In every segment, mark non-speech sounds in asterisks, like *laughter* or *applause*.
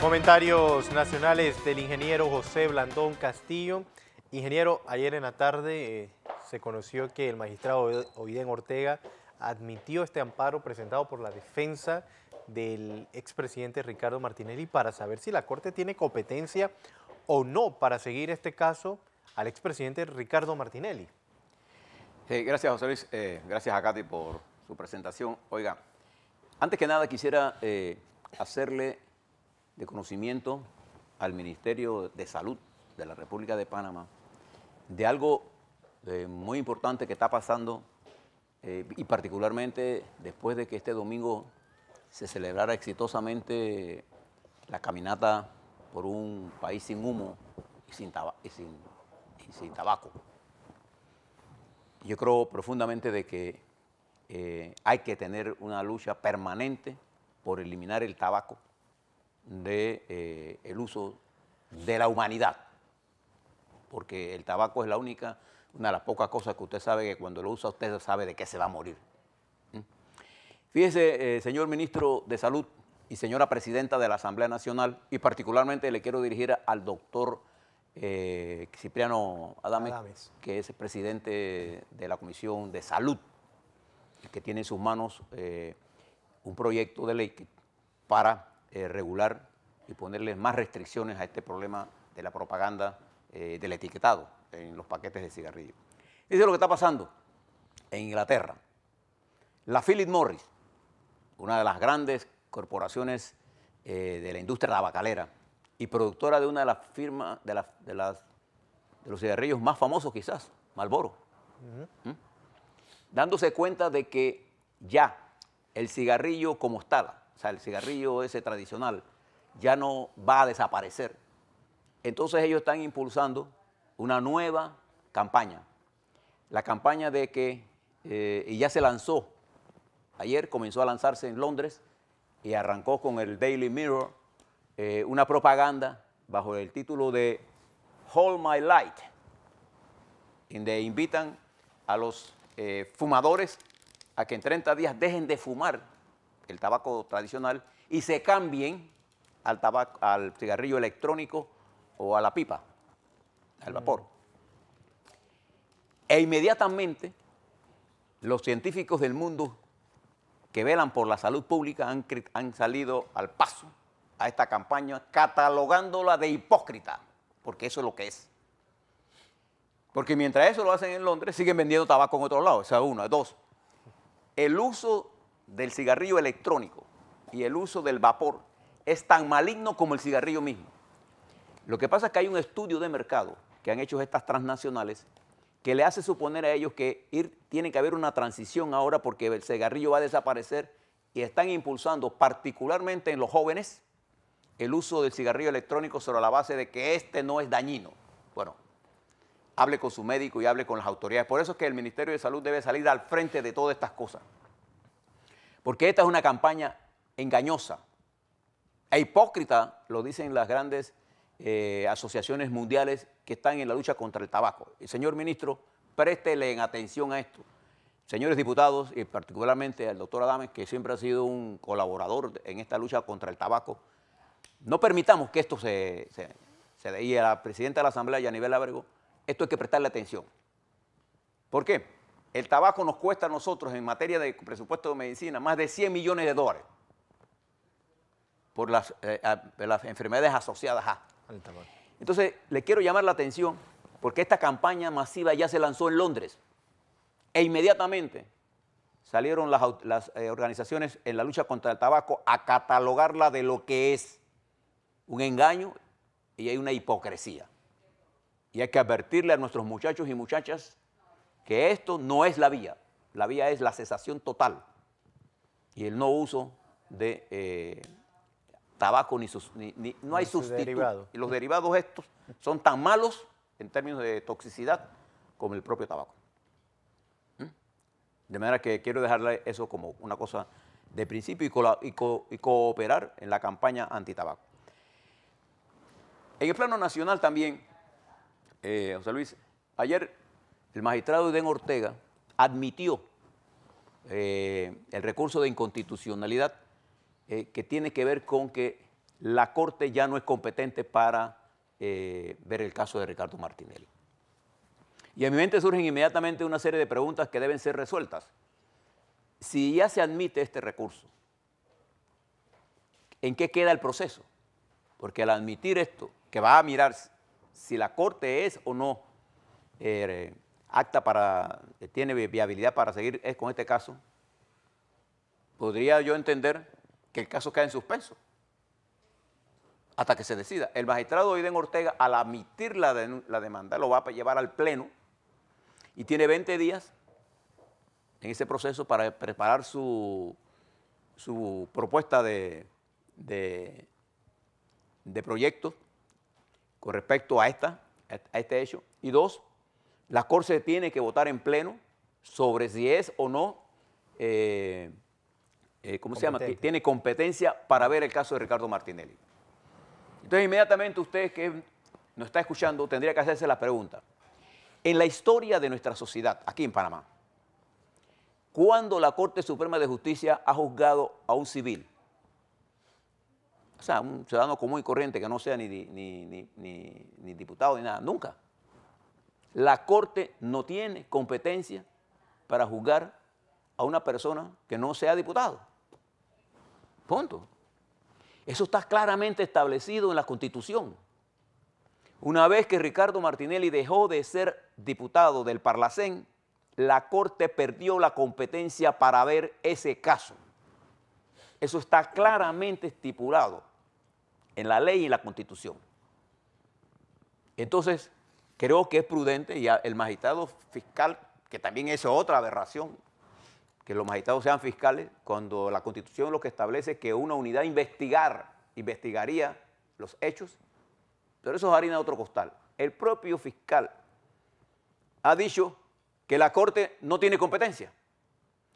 Comentarios nacionales del ingeniero José Blandón Castillo. Ingeniero, ayer en la tarde eh, se conoció que el magistrado Oiden Ortega admitió este amparo presentado por la defensa del expresidente Ricardo Martinelli para saber si la Corte tiene competencia o no para seguir este caso al expresidente Ricardo Martinelli. gracias, José Luis. Eh, gracias a Katy por su presentación. Oiga, antes que nada quisiera eh, hacerle de conocimiento al Ministerio de Salud de la República de Panamá de algo eh, muy importante que está pasando eh, y particularmente después de que este domingo se celebrara exitosamente la caminata por un país sin humo y sin, y sin, tabaco. Yo creo profundamente de que eh, hay que tener una lucha permanente por eliminar el tabaco de, eh, el uso de la humanidad, porque el tabaco es la única, una de las pocas cosas que usted sabe que cuando lo usa usted sabe de qué se va a morir. ¿Mm? Fíjese, eh, señor ministro de Salud y señora presidenta de la Asamblea Nacional, y particularmente le quiero dirigir al doctor eh, Cipriano Adames, que es el presidente de la Comisión de Salud, que tiene en sus manos un proyecto de ley para eh, regular y ponerle más restricciones a este problema de la propaganda eh, del etiquetado en los paquetes de cigarrillos. Eso es lo que está pasando en Inglaterra. La Philip Morris, una de las grandes corporaciones eh, de la industria tabacalera y productora de una de las firmas, de, los cigarrillos más famosos quizás, Marlboro, ¿Mm? dándose cuenta de que ya el cigarrillo como estaba, o sea, el cigarrillo ese tradicional, ya no va a desaparecer. Entonces ellos están impulsando una nueva campaña. La campaña de que, eh, y ya se lanzó, ayer comenzó a lanzarse en Londres y arrancó con el Daily Mirror eh, una propaganda bajo el título de Hold My Light, donde invitan a los eh, fumadores a que en 30 días dejen de fumar el tabaco tradicional, y se cambien al, tabaco, al cigarrillo electrónico o a la pipa, al mm. vapor. E inmediatamente los científicos del mundo que velan por la salud pública han, salido al paso a esta campaña catalogándola de hipócrita, porque eso es lo que es. Porque mientras eso lo hacen en Londres, siguen vendiendo tabaco en otro lado. Esa es una. Dos, el uso del cigarrillo electrónico y el uso del vapor es tan maligno como el cigarrillo mismo. Lo que pasa es que hay un estudio de mercado que han hecho estas transnacionales que le hace suponer a ellos que tiene que haber una transición ahora porque el cigarrillo va a desaparecer y están impulsando particularmente en los jóvenes el uso del cigarrillo electrónico sobre la base de que este no es dañino. Bueno, hable con su médico y hable con las autoridades. Por eso es que el Ministerio de Salud debe salir al frente de todas estas cosas. Porque esta es una campaña engañosa e hipócrita, lo dicen las grandes eh, asociaciones mundiales que están en la lucha contra el tabaco. señor ministro, préstele atención a esto. Señores diputados, y particularmente al doctor Adames, que siempre ha sido un colaborador en esta lucha contra el tabaco, no permitamos que esto se, se, y a la presidenta de la Asamblea, Yanibel Ábrego. esto hay que prestarle atención. ¿Por qué? El tabaco nos cuesta a nosotros en materia de presupuesto de medicina más de 100 millones de dólares por las, eh, enfermedades asociadas a. Entonces, le quiero llamar la atención porque esta campaña masiva ya se lanzó en Londres e inmediatamente salieron las, eh, organizaciones en la lucha contra el tabaco a catalogarla de lo que es un engaño y hay una hipocresía. Y hay que advertirle a nuestros muchachos y muchachas que esto no es la vía. La vía es la cesación total y el no uso de eh, tabaco ni, sus, no hay sustituto. Y los derivados estos son tan malos en términos de toxicidad como el propio tabaco. ¿Mm? De manera que quiero dejarle eso como una cosa de principio y, cooperar en la campaña antitabaco. En el plano nacional también, eh, José Luis, ayer el magistrado Edén Ortega admitió eh, el recurso de inconstitucionalidad eh, que tiene que ver con que la Corte ya no es competente para eh, ver el caso de Ricardo Martinelli. Y a mi mente surgen inmediatamente una serie de preguntas que deben ser resueltas. Si ya se admite este recurso, ¿en qué queda el proceso? Porque al admitir esto, que va a mirar si la Corte es o no acta para, tiene viabilidad para seguir es con este caso, podría yo entender que el caso cae en suspenso hasta que se decida. El magistrado Oiden Ortega, al admitir la, la demanda, lo va a llevar al pleno y tiene 20 días en ese proceso para preparar su, su propuesta de, de, de proyecto con respecto a, esta, a este hecho. Y dos, la Corte tiene que votar en pleno sobre si es o no, eh, eh, ¿cómo se llama? Tiene competencia para ver el caso de Ricardo Martinelli. Entonces, inmediatamente usted que nos está escuchando tendría que hacerse la pregunta. En la historia de nuestra sociedad, aquí en Panamá, ¿cuándo la Corte Suprema de Justicia ha juzgado a un civil? O sea, un ciudadano común y corriente que no sea ni, ni diputado ni nada, nunca. La Corte no tiene competencia para juzgar a una persona que no sea diputado. Punto. Eso está claramente establecido en la Constitución. Una vez que Ricardo Martinelli dejó de ser diputado del Parlacén, la Corte perdió la competencia para ver ese caso. Eso está claramente estipulado en la ley y la Constitución. Entonces, Creo que es prudente y el magistrado fiscal, que también es otra aberración, que los magistrados sean fiscales, cuando la Constitución lo que establece es que una unidad investigar, investigaría los hechos, pero eso es harina de otro costal. El propio fiscal ha dicho que la Corte no tiene competencia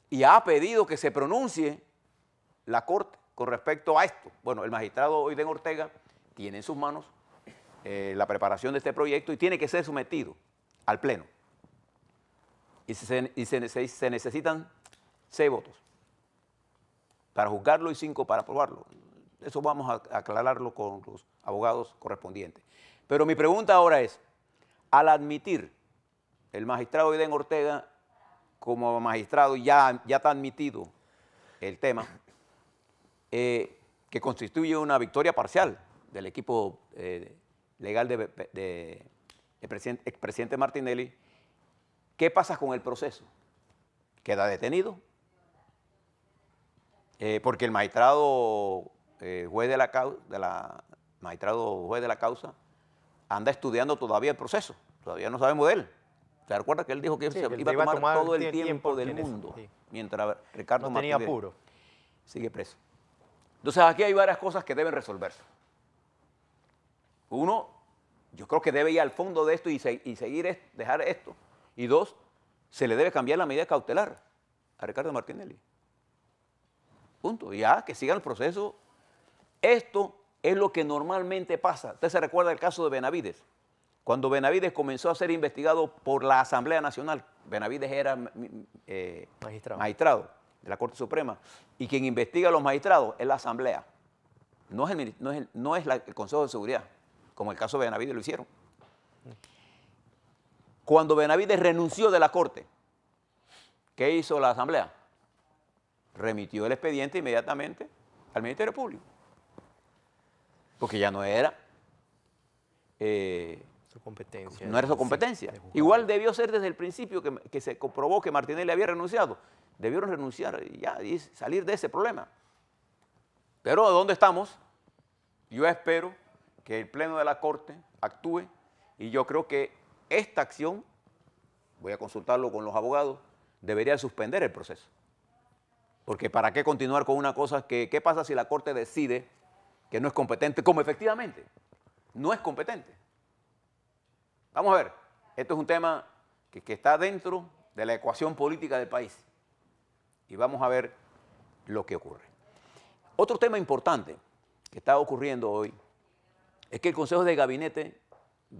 y ha pedido que se pronuncie la Corte con respecto a esto. Bueno, el magistrado Oiden Ortega tiene en sus manos eh, la preparación de este proyecto y tiene que ser sometido al Pleno. Y se, necesitan seis votos para juzgarlo y cinco para aprobarlo. Eso vamos a aclararlo con los abogados correspondientes. Pero mi pregunta ahora es, al admitir el magistrado Iden Ortega como magistrado, ya, ya está admitido el tema, eh, que constituye una victoria parcial del equipo eh, legal de, presidente expresidente Martinelli, ¿qué pasa con el proceso? ¿Queda detenido? Eh, porque el magistrado, eh, juez de la, causa anda estudiando todavía el proceso, todavía no sabemos de él. ¿Se recuerda que él dijo que, iba, a tomar, todo el tiempo, del mundo? Mientras Ricardo Martínez sigue preso. Entonces aquí hay varias cosas que deben resolverse. Uno, yo creo que debe ir al fondo de esto y, seguir, dejar esto. Y dos, se le debe cambiar la medida cautelar a Ricardo Martinelli. Punto. Ya, que siga el proceso. Esto es lo que normalmente pasa. Usted se recuerda el caso de Benavides. Cuando Benavides comenzó a ser investigado por la Asamblea Nacional, Benavides era mm, mm, eh, magistrado. de la Corte Suprema, y quien investiga a los magistrados es la Asamblea, no es el Consejo de Seguridad como el caso de Benavides lo hicieron. Cuando Benavides renunció de la Corte, ¿qué hizo la Asamblea? Remitió el expediente inmediatamente al Ministerio Público, porque ya no era eh, su competencia. No era su competencia. Igual debió ser desde el principio que, se comprobó que le había renunciado. Debieron renunciar y ya salir de ese problema. Pero ¿dónde estamos? Yo espero que el Pleno de la Corte actúe y yo creo que esta acción, voy a consultarlo con los abogados, debería suspender el proceso. Porque ¿para qué continuar con una cosa que, qué pasa si la Corte decide que no es competente, como efectivamente no es competente? Vamos a ver, esto es un tema que, que está dentro de la ecuación política del país. Y vamos a ver lo que ocurre. Otro tema importante que está ocurriendo hoy es que el Consejo de Gabinete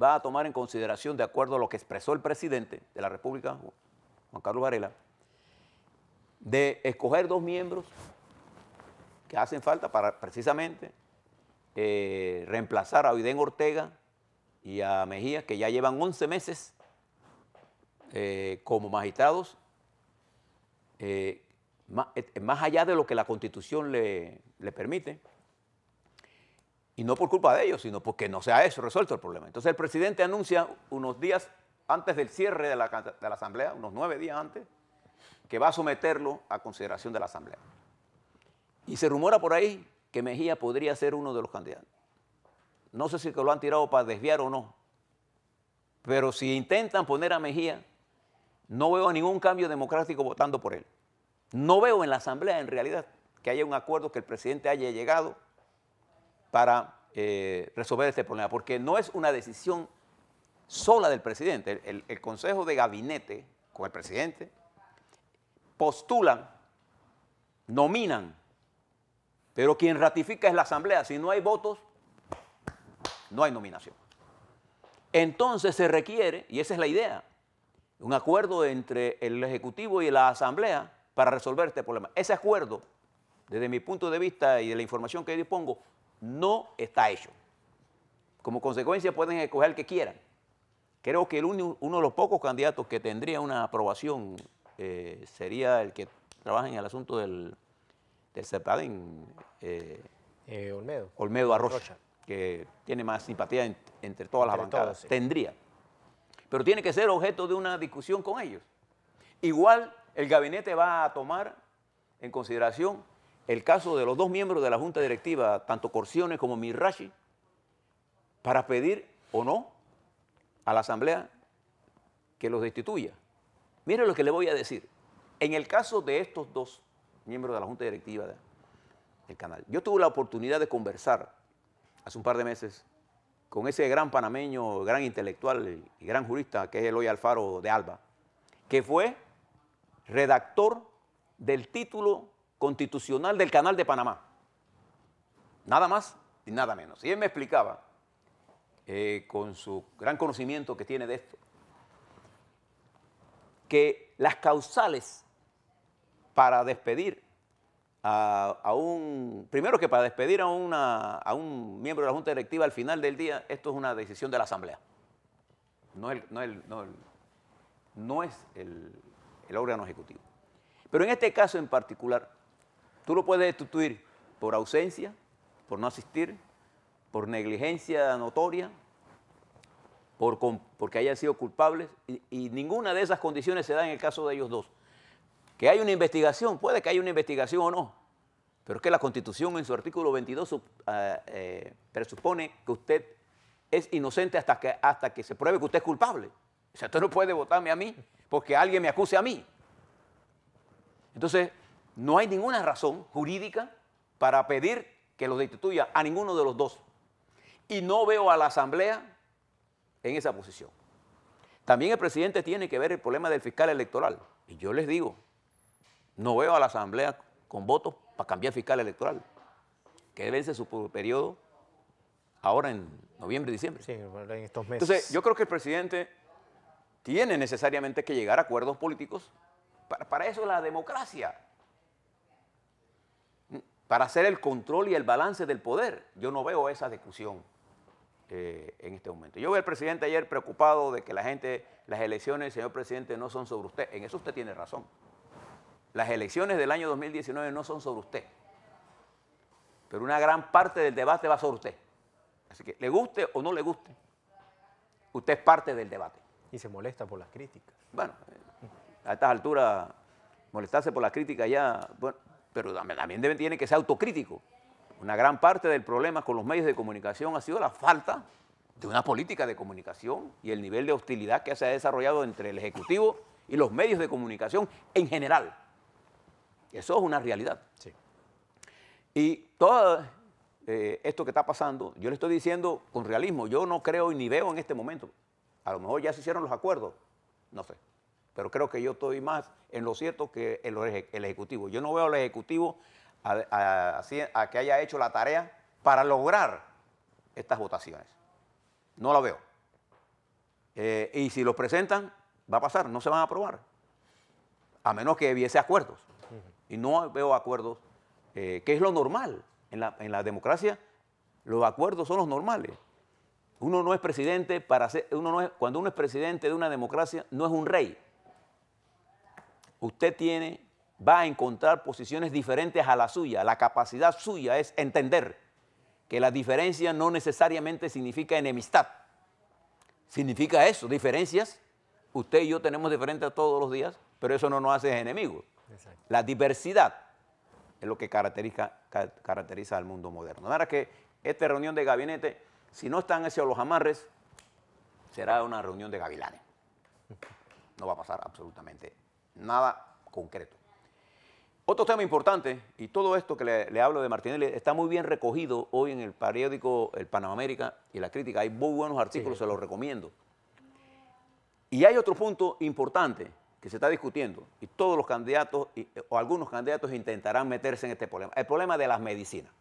va a tomar en consideración, de acuerdo a lo que expresó el presidente de la República, Juan Carlos Varela, de escoger dos miembros que hacen falta para precisamente eh, reemplazar a Oidén Ortega y a Mejía, que ya llevan 11 meses eh, como magistrados, eh, más, allá de lo que la Constitución le, le permite. Y no por culpa de ellos, sino porque no se ha hecho resuelto el problema. Entonces el presidente anuncia unos días antes del cierre de la, Asamblea, unos nueve días antes, que va a someterlo a consideración de la Asamblea. Y se rumora por ahí que Mejía podría ser uno de los candidatos. No sé si lo han tirado para desviar o no, pero si intentan poner a Mejía, no veo ningún cambio democrático votando por él. No veo en la Asamblea, en realidad, que haya un acuerdo que el presidente haya llegado para eh, resolver este problema, porque no es una decisión sola del presidente. El, el Consejo de Gabinete con el presidente postulan, nominan, pero quien ratifica es la Asamblea. Si no hay votos, no hay nominación. Entonces se requiere, y esa es la idea, un acuerdo entre el Ejecutivo y la Asamblea para resolver este problema. Ese acuerdo, desde mi punto de vista y de la información que dispongo, no está hecho. Como consecuencia pueden escoger el que quieran. Creo que el uno de los pocos candidatos que tendría una aprobación eh, sería el que trabaja en el asunto del, del eh, eh, Olmedo. Olmedo Arrocha, que tiene más simpatía entre todas las bancadas. Tendría. Pero tiene que ser objeto de una discusión con ellos. Igual el gabinete va a tomar en consideración el caso de los dos miembros de la Junta Directiva, tanto Corsiones como Mirashi, para pedir o no a la Asamblea que los destituya. Miren lo que le voy a decir. En el caso de estos dos miembros de la Junta Directiva del canal, yo tuve la oportunidad de conversar hace un par de meses con ese gran panameño, gran intelectual y gran jurista que es Eloy Alfaro de Alba, que fue redactor del título constitucional del Canal de Panamá. Nada más y nada menos. Y él me explicaba, eh, con su gran conocimiento que tiene de esto, que las causales para despedir a, un, primero que para despedir a, a un miembro de la Junta Directiva al final del día, esto es una decisión de la Asamblea. No, no, no es el, órgano ejecutivo. Pero en este caso en particular, Tú lo puedes destituir por ausencia, por no asistir, por negligencia notoria, por, porque hayan sido culpables, y, ninguna de esas condiciones se da en el caso de ellos dos. Que hay una investigación, puede que haya una investigación o no, pero es que la Constitución en su artículo 22 ah, eh, presupone que usted es inocente hasta que, hasta que se pruebe que usted es culpable. O sea, usted no puede votarme a mí porque alguien me acuse a mí. Entonces, no hay ninguna razón jurídica para pedir que lo destituya a ninguno de los dos. Y no veo a la Asamblea en esa posición. También el presidente tiene que ver el problema del fiscal electoral. Y yo les digo, no veo a la Asamblea con votos para cambiar fiscal electoral, que vence su periodo ahora en noviembre, diciembre. Sí, en estos meses. Entonces, yo creo que el presidente tiene necesariamente que llegar a acuerdos políticos. Para, para eso es la democracia para hacer el control y el balance del poder. Yo no veo esa discusión eh, en este momento. Yo veo al presidente ayer preocupado de que la gente, las elecciones, señor presidente, no son sobre usted. En eso usted tiene razón. Las elecciones del año 2019 no son sobre usted. Pero una gran parte del debate va sobre usted. Así que le guste o no le guste, usted es parte del debate. Y se molesta por las críticas. Bueno, eh, a estas alturas, molestarse por las críticas ya, pero también tiene que ser autocrítico. Una gran parte del problema con los medios de comunicación ha sido la falta de una política de comunicación y el nivel de hostilidad que se ha desarrollado entre el Ejecutivo y los medios de comunicación en general. Eso es una realidad. Y todo eh, esto que está pasando, yo le estoy diciendo con realismo, yo no creo y ni veo en este momento. A lo mejor ya se hicieron los acuerdos, no sé pero creo que yo estoy más en lo cierto que el, el Ejecutivo. Yo no veo al Ejecutivo a, que haya hecho la tarea para lograr estas votaciones. No la veo. Eh, y si los presentan, va a pasar, no se van a aprobar, a menos que hubiese acuerdos. Y no veo acuerdos, eh, que es lo normal. En la, democracia los acuerdos son los normales. Uno no es presidente para ser, uno cuando uno es presidente de una democracia, no es un rey usted tiene, va a encontrar posiciones diferentes a la suya. La capacidad suya es entender que la diferencia no necesariamente significa enemistad. Significa eso, diferencias. Usted y yo tenemos diferentes todos los días, pero eso no nos hace enemigos. La diversidad es lo que caracteriza, caracteriza al mundo moderno. Ahora que esta reunión de gabinete, si no están hacia los amarres, será una reunión de gavilanes. No va a pasar absolutamente nada concreto. Otro tema importante, y todo esto que le, hablo de Martinelli está muy bien recogido hoy en el periódico El Panamérica y La Crítica. Hay muy buenos artículos, se los recomiendo. Y hay otro punto importante que se está discutiendo, y todos los candidatos, eh, o algunos candidatos intentarán meterse en este problema, el problema de las medicinas.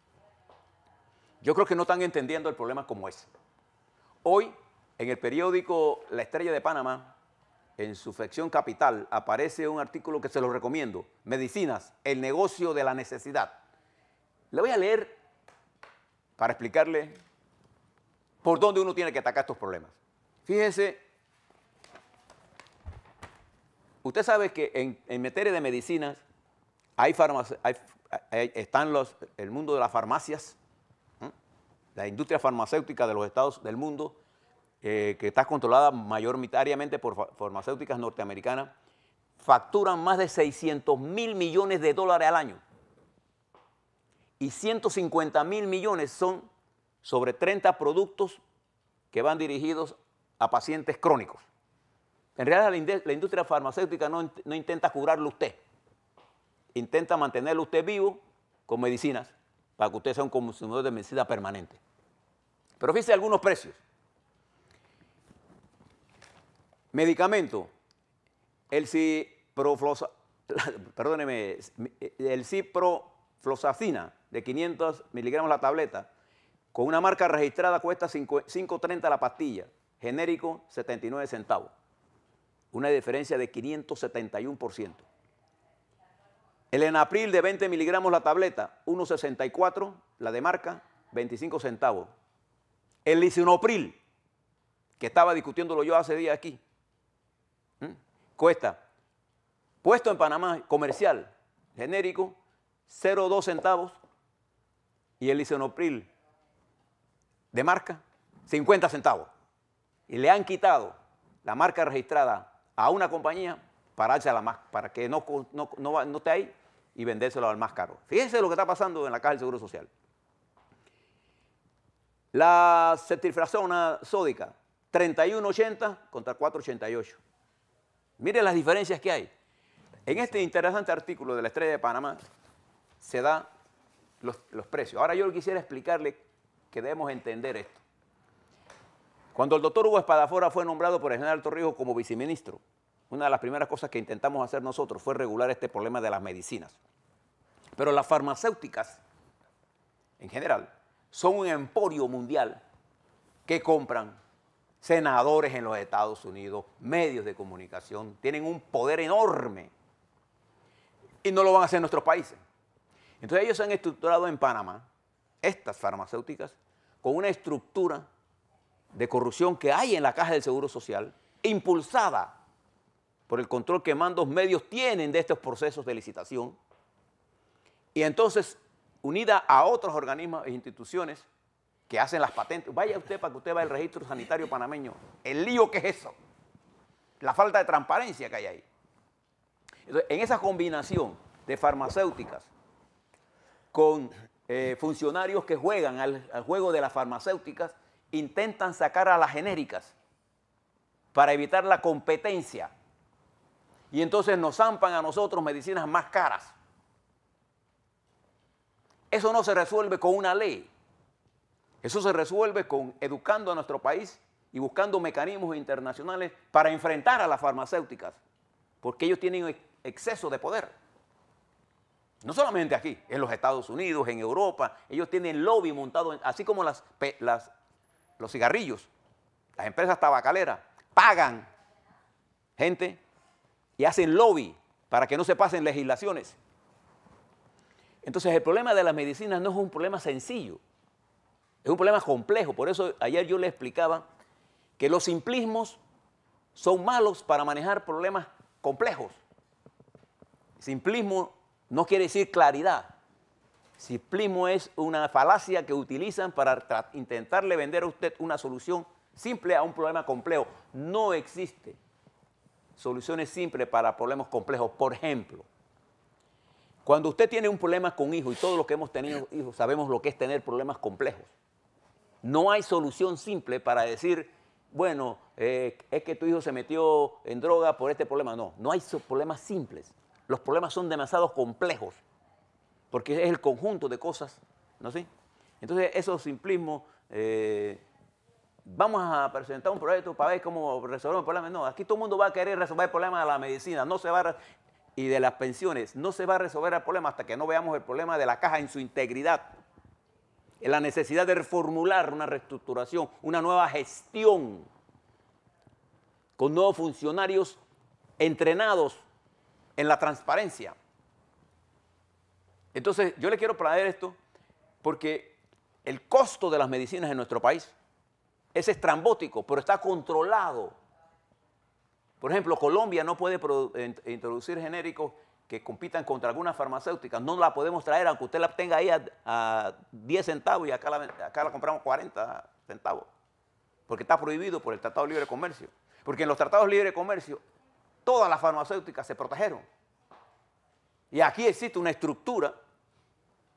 Yo creo que no están entendiendo el problema como es. Hoy, en el periódico La Estrella de Panamá, en su sección capital aparece un artículo que se lo recomiendo, Medicinas, el negocio de la necesidad. Le voy a leer para explicarle por dónde uno tiene que atacar estos problemas. Fíjense, usted sabe que en, materia de medicinas hay, en están los, el mundo de las farmacias, la industria farmacéutica de los estados del mundo eh, que está controlada mayoritariamente por farmacéuticas norteamericanas, facturan más de 600 mil millones de dólares al año. Y 150 mil millones son sobre 30 productos que van dirigidos a pacientes crónicos. En realidad la, industria farmacéutica no, intenta curarle usted, intenta mantenerlo usted vivo con medicinas para que usted sea un consumidor de medicina permanente. Pero fíjese algunos precios. Medicamento. El ciproflosafina *laughs* de 500 miligramos la tableta, con una marca registrada cuesta 5.30 la pastilla, genérico 79 centavos. Una diferencia de 571%. El enapril de 20 miligramos la tableta, 1.64, la de marca, 25 centavos. El lisinopril, que estaba discutiéndolo yo hace días aquí, cuesta puesto en Panamá comercial, genérico, 0,2 centavos y el isenopril de marca, 50 centavos. Y le han quitado la marca registrada a una compañía para, para que no, no, no, no esté ahí y vendérselo al más caro. Fíjense lo que está pasando en la Caja del Seguro Social. La certificación sódica, 31,80 contra 4,88. Miren las diferencias que hay. En este interesante artículo de la Estrella de Panamá se dan los, precios. Ahora yo quisiera explicarle que debemos entender esto. Cuando el doctor Hugo Espadafora fue nombrado por el general Torrijos como viceministro, una de las primeras cosas que intentamos hacer nosotros fue regular este problema de las medicinas. Pero las farmacéuticas, en general, son un emporio mundial que compran, senadores en los Estados Unidos, medios de comunicación, tienen un poder enorme y no lo van a hacer en nuestros países. Entonces ellos han estructurado en Panamá, estas farmacéuticas, con una estructura de corrupción que hay en la caja del Seguro Social, impulsada por el control que mandos medios tienen de estos procesos de licitación, y entonces unida a otros organismos e instituciones que hacen las patentes. Vaya usted para que usted vea el registro sanitario panameño. El lío que es eso. La falta de transparencia que hay ahí. en esa combinación de farmacéuticas con eh, funcionarios que juegan al juego de las farmacéuticas, intentan sacar a las genéricas para evitar la competencia. Y entonces nos zampan a nosotros medicinas más caras. Eso no se resuelve con una ley. Eso se resuelve con educando a nuestro país y buscando mecanismos internacionales para enfrentar a las farmacéuticas, porque ellos tienen exceso de poder. No solamente aquí, en los Estados Unidos, en Europa, ellos tienen lobby montado, así como las, los cigarrillos, las empresas tabacaleras, pagan gente y hacen lobby para que no se pasen legislaciones. Entonces el problema de las medicinas no es un problema sencillo, es un problema complejo, por eso ayer yo le explicaba que los simplismos son malos para manejar problemas complejos. Simplismo no quiere decir claridad. Simplismo es una falacia que utilizan para intentarle vender a usted una solución simple a un problema complejo. No existe soluciones simples para problemas complejos. Por ejemplo, cuando usted tiene un problema con hijos, y todos los que hemos tenido hijos sabemos lo que es tener problemas complejos no hay solución simple para decir, bueno, eh, es que tu hijo se metió en droga por este problema. No, no hay problemas simples. Los problemas son demasiado complejos, porque es el conjunto de cosas, ¿no sí? Entonces, esos simplismos, eh, vamos a presentar un proyecto para ver cómo resolver el problema. No, aquí todo el mundo va a querer resolver el problema de la medicina, no se va y de las pensiones. No se va a resolver el problema hasta que no veamos el problema de la caja en su integridad en la necesidad de reformular una reestructuración, una nueva gestión, con nuevos funcionarios entrenados en la transparencia. Entonces, yo le quiero traer esto porque el costo de las medicinas en nuestro país es estrambótico, pero está controlado. Por ejemplo, Colombia no puede introducir genéricos que compitan contra algunas farmacéuticas. No la podemos traer, aunque usted la tenga ahí a, 10 centavos y acá la, acá la compramos 40 centavos. Porque está prohibido por el Tratado de Libre Comercio. Porque en los tratados de libre comercio todas las farmacéuticas se protegeron. Y aquí existe una estructura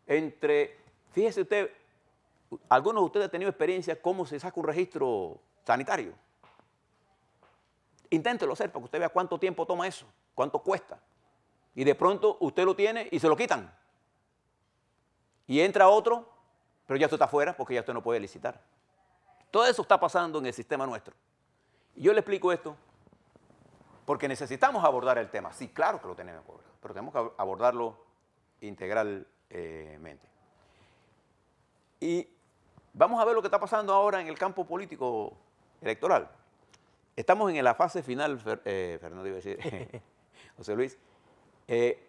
entre, fíjese usted, algunos de ustedes han tenido experiencia cómo se saca un registro sanitario. Inténtelo hacer para que usted vea cuánto tiempo toma eso, cuánto cuesta y de pronto usted lo tiene y se lo quitan. Y entra otro, pero ya usted está fuera porque ya usted no puede licitar. Todo eso está pasando en el sistema nuestro. Y yo le explico esto porque necesitamos abordar el tema. Sí, claro que lo tenemos que abordar, pero tenemos que abordarlo integralmente. Y vamos a ver lo que está pasando ahora en el campo político electoral. Estamos en la fase final, eh, Fernando, iba a decir, *laughs* José Luis, eh,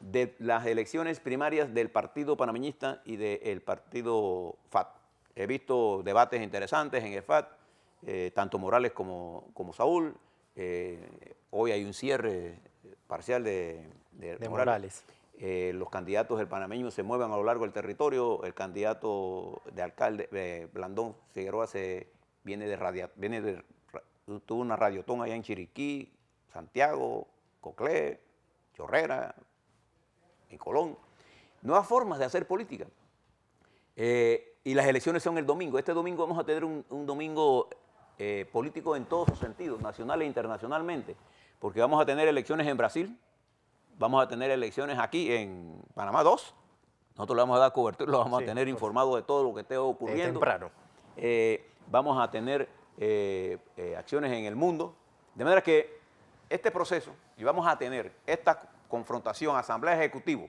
de las elecciones primarias del Partido Panameñista y del Partido FAT. He visto debates interesantes en el FAT, eh, tanto Morales como, como Saúl. Eh, hoy hay un cierre parcial de, de, Morales. los candidatos del panameño se mueven a lo largo del territorio. El candidato de alcalde, Blandón Figueroa, se, viene de, radio viene de tuvo una radiotón allá en Chiriquí, Santiago, Coclé, Chorrera, en Colón. Nuevas formas de hacer política. Eh, y las elecciones son el domingo. Este domingo vamos a tener un, domingo eh, político en todos sus sentidos, nacional e internacionalmente, porque vamos a tener elecciones en Brasil, vamos a tener elecciones aquí en Panamá 2. Nosotros le vamos a dar cobertura, lo vamos a tener informado de todo lo que esté ocurriendo. Eh, vamos a tener acciones en el mundo. De manera que este proceso y vamos a tener esta confrontación Asamblea Ejecutivo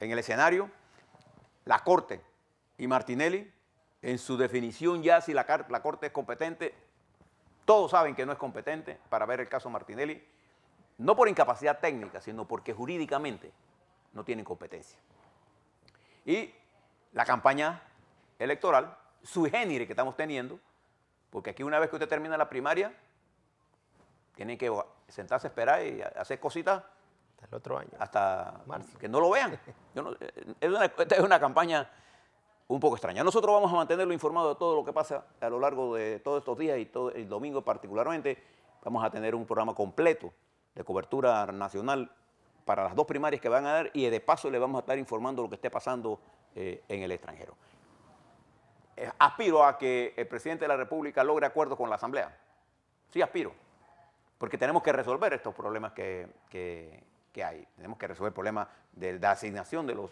en el escenario, la Corte y Martinelli, en su definición ya si la, Corte es competente, todos saben que no es competente para ver el caso Martinelli, no por incapacidad técnica, sino porque jurídicamente no tienen competencia. Y la campaña electoral, su género que estamos teniendo, porque aquí una vez que usted termina la primaria, tienen que sentarse a esperar y hacer cositas. Hasta el otro año. Hasta marzo. Que no lo vean. Eh, es una, esta es una campaña un poco extraña. Nosotros vamos a mantenerlo informado de todo lo que pasa a lo largo de todos estos días y el domingo particularmente. Vamos a tener un programa completo de cobertura nacional para las dos primarias que van a dar y de paso le vamos a estar informando lo que esté pasando eh, en el extranjero. Eh, aspiro a que el presidente de la República logre acuerdos con la Asamblea. Sí, aspiro porque tenemos que resolver estos problemas que, hay. Tenemos que resolver el problema de la asignación de los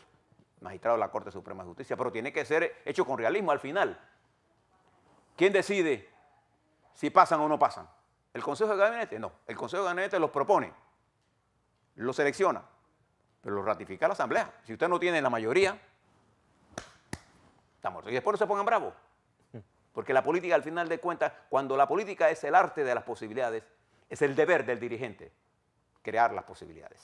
magistrados de la Corte Suprema de Justicia, pero tiene que ser hecho con realismo al final. ¿Quién decide si pasan o no pasan? ¿El Consejo de Gabinete? No, el Consejo de Gabinete los propone, los selecciona, pero los ratifica la Asamblea. Si usted no tiene la mayoría, estamos. Y después no se pongan bravos, porque la política al final de cuentas, cuando la política es el arte de las posibilidades, es el deber del dirigente crear las posibilidades.